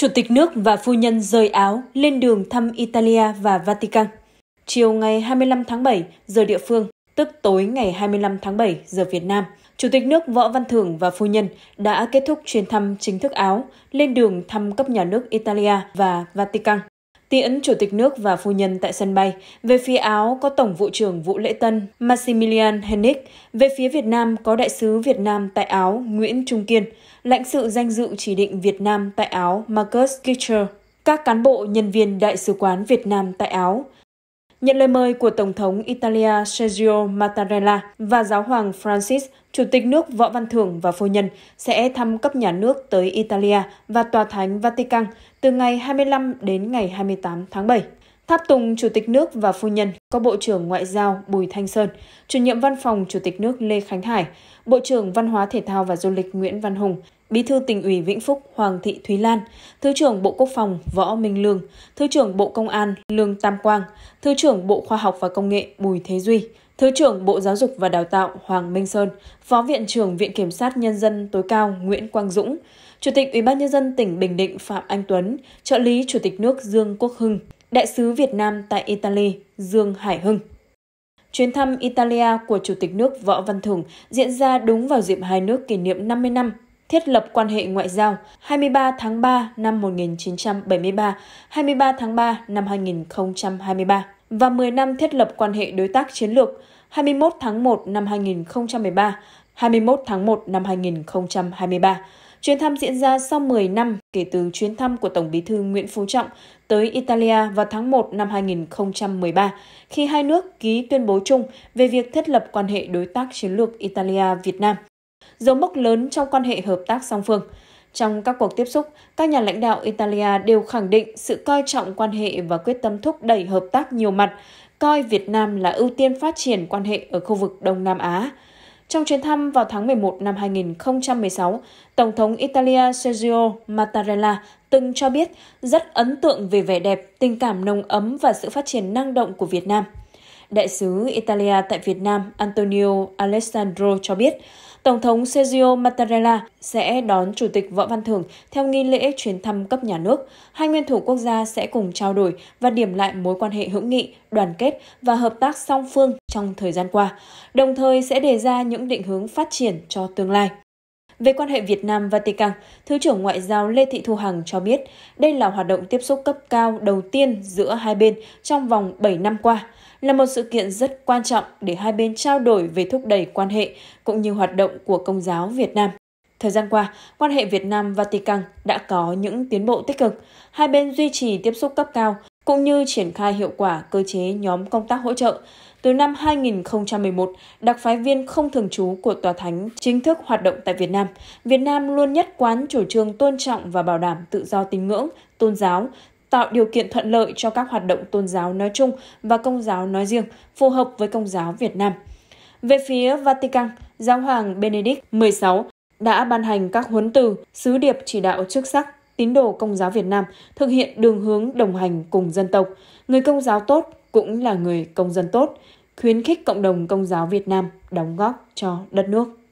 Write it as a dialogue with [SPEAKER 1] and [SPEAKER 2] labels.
[SPEAKER 1] Chủ tịch nước và phu nhân rời Áo lên đường thăm Italia và Vatican. Chiều ngày 25 tháng 7 giờ địa phương, tức tối ngày 25 tháng 7 giờ Việt Nam, Chủ tịch nước Võ Văn Thưởng và phu nhân đã kết thúc chuyến thăm chính thức Áo, lên đường thăm cấp nhà nước Italia và Vatican tiễn Chủ tịch nước và phu nhân tại sân bay. Về phía Áo có Tổng vụ trưởng Vũ Lễ Tân Maximilian Hennig. Về phía Việt Nam có Đại sứ Việt Nam tại Áo Nguyễn Trung Kiên, lãnh sự danh dự chỉ định Việt Nam tại Áo Marcus Kitcher, các cán bộ nhân viên Đại sứ quán Việt Nam tại Áo, Nhận lời mời của Tổng thống Italia Sergio Mattarella và Giáo hoàng Francis, Chủ tịch nước Võ Văn Thưởng và Phu Nhân sẽ thăm cấp nhà nước tới Italia và Tòa Thánh Vatican từ ngày 25 đến ngày 28 tháng 7. Tháp tùng Chủ tịch nước và phu nhân có Bộ trưởng Ngoại giao Bùi Thanh Sơn, Chủ nhiệm Văn phòng Chủ tịch nước Lê Khánh Hải, Bộ trưởng Văn hóa Thể thao và Du lịch Nguyễn Văn Hùng, Bí thư tỉnh ủy Vĩnh Phúc Hoàng Thị Thúy Lan, Thứ trưởng Bộ Quốc phòng Võ Minh Lương, Thứ trưởng Bộ Công an Lương Tam Quang, Thứ trưởng Bộ Khoa học và Công nghệ Bùi Thế Duy, Thứ trưởng Bộ Giáo dục và Đào tạo Hoàng Minh Sơn, Phó Viện trưởng Viện Kiểm sát Nhân dân tối cao Nguyễn Quang Dũng, Chủ tịch Ủy ban Nhân dân tỉnh Bình Định Phạm Anh Tuấn, Trợ lý Chủ tịch nước Dương Quốc Hưng, Đại sứ Việt Nam tại Italy Dương Hải Hưng. Chuyến thăm Italia của Chủ tịch nước Võ Văn Thưởng diễn ra đúng vào dịp hai nước kỷ niệm 50 năm thiết lập quan hệ ngoại giao 23 tháng 3 năm 1973, 23 tháng 3 năm 2023 và 10 năm thiết lập quan hệ đối tác chiến lược 21 tháng 1 năm 2013, 21 tháng 1 năm 2023 Chuyến thăm diễn ra sau 10 năm kể từ chuyến thăm của Tổng bí thư Nguyễn Phú Trọng tới Italia vào tháng 1 năm 2013, khi hai nước ký tuyên bố chung về việc thiết lập quan hệ đối tác chiến lược Italia-Việt Nam. Dấu mốc lớn trong quan hệ hợp tác song phương. Trong các cuộc tiếp xúc, các nhà lãnh đạo Italia đều khẳng định sự coi trọng quan hệ và quyết tâm thúc đẩy hợp tác nhiều mặt, coi Việt Nam là ưu tiên phát triển quan hệ ở khu vực Đông Nam Á. Trong chuyến thăm vào tháng 11 năm 2016, Tổng thống Italia Sergio Mattarella từng cho biết rất ấn tượng về vẻ đẹp, tình cảm nồng ấm và sự phát triển năng động của Việt Nam – Đại sứ Italia tại Việt Nam Antonio Alessandro cho biết, Tổng thống Sergio Mattarella sẽ đón Chủ tịch Võ Văn Thưởng theo nghi lễ chuyến thăm cấp nhà nước. Hai nguyên thủ quốc gia sẽ cùng trao đổi và điểm lại mối quan hệ hữu nghị, đoàn kết và hợp tác song phương trong thời gian qua, đồng thời sẽ đề ra những định hướng phát triển cho tương lai. Về quan hệ Việt Nam-Vatican, và Thứ trưởng Ngoại giao Lê Thị Thu Hằng cho biết đây là hoạt động tiếp xúc cấp cao đầu tiên giữa hai bên trong vòng 7 năm qua – là một sự kiện rất quan trọng để hai bên trao đổi về thúc đẩy quan hệ cũng như hoạt động của Công giáo Việt Nam. Thời gian qua, quan hệ Việt Nam Vatican đã có những tiến bộ tích cực, hai bên duy trì tiếp xúc cấp cao cũng như triển khai hiệu quả cơ chế nhóm công tác hỗ trợ. Từ năm 2011, đặc phái viên không thường trú của Tòa Thánh chính thức hoạt động tại Việt Nam. Việt Nam luôn nhất quán chủ trương tôn trọng và bảo đảm tự do tín ngưỡng, tôn giáo, tạo điều kiện thuận lợi cho các hoạt động tôn giáo nói chung và công giáo nói riêng, phù hợp với công giáo Việt Nam. Về phía Vatican, Giáo hoàng Benedict XVI đã ban hành các huấn từ, sứ điệp chỉ đạo chức sắc, tín đồ Công giáo Việt Nam thực hiện đường hướng đồng hành cùng dân tộc. Người Công giáo tốt cũng là người công dân tốt, khuyến khích cộng đồng Công giáo Việt Nam đóng góp cho đất nước.